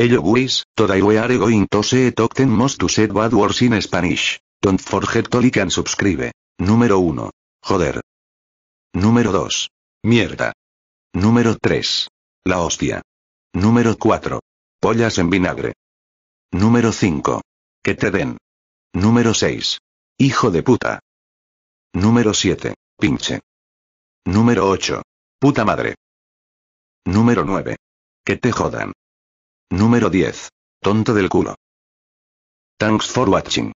Ello guys, today we are going to see token most most set bad words in Spanish. Don't forget to like and subscribe. Número 1. Joder. Número 2. Mierda. Número 3. La hostia. Número 4. Pollas en vinagre. Número 5. Que te den. Número 6. Hijo de puta. Número 7. Pinche. Número 8. Puta madre. Número 9. Que te jodan. Número 10. Tonto del culo. Thanks for watching.